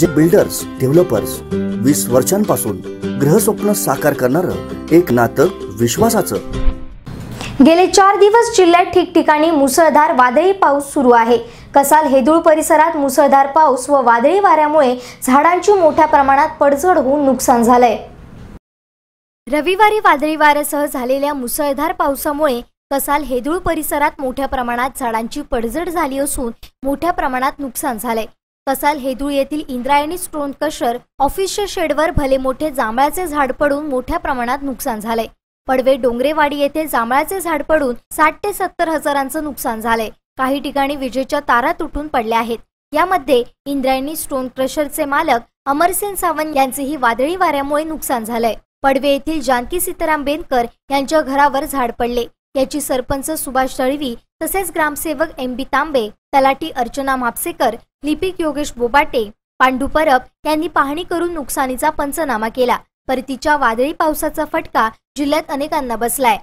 जे builders developers वीस वर्षांपासून गृहस्वप्न साकार करणार एक नातं विश्वासाचं गेले चार दिवस जिल्ह्यात ठिकठिकाणी मुसळधार वादळी पाऊस सुरू आहे कसाल हेदूळ परिसरात मुसळधार पाऊस व वादळी वाऱ्यामुळे झाडांची मोठ्या प्रमाणात पडझड होऊन नुकसान झालंय रविवारी वादळी वाऱ्यासह झालेल्या मुसळधार पावसामुळे कसाल हेदूळ परिसरात मोठ्या प्रमाणात झाडांची पडझड झाली असून मोठ्या प्रमाणात नुकसान झालंय कसाल हेदुळ येथील इंद्रायणी स्टोन कशर ऑफिसच्या शेडवर भले मोठे जांभळाचे झाड पडून मोठ्या प्रमाणात नुकसान झाले पडवे डोंगरेवाडी येथे जांभळाचे झाड पडून साठ ते सत्तर हजारांचं नुकसान झालंय काही ठिकाणी विजेच्या तारा तुटून पडल्या आहेत यामध्ये इंद्रायणी स्टोन क्रशरचे मालक अमरसेन सावंत यांचेही वादळी वाऱ्यामुळे नुकसान झालंय पडवे येथील जानकी सीताराम बेनकर यांच्या घरावर झाड पडले याची सरपंच सुभाष तळवी तसेच ग्रामसेवक एम बी तांबे तलाठी अर्चना म्हापसेकर लिपिक योगेश बोबाटे पांडू परब यांनी पाहणी करून नुकसानीचा पंचनामा केला परतीच्या वादळी पावसाचा फटका जिल्ह्यात अनेकांना बसलाय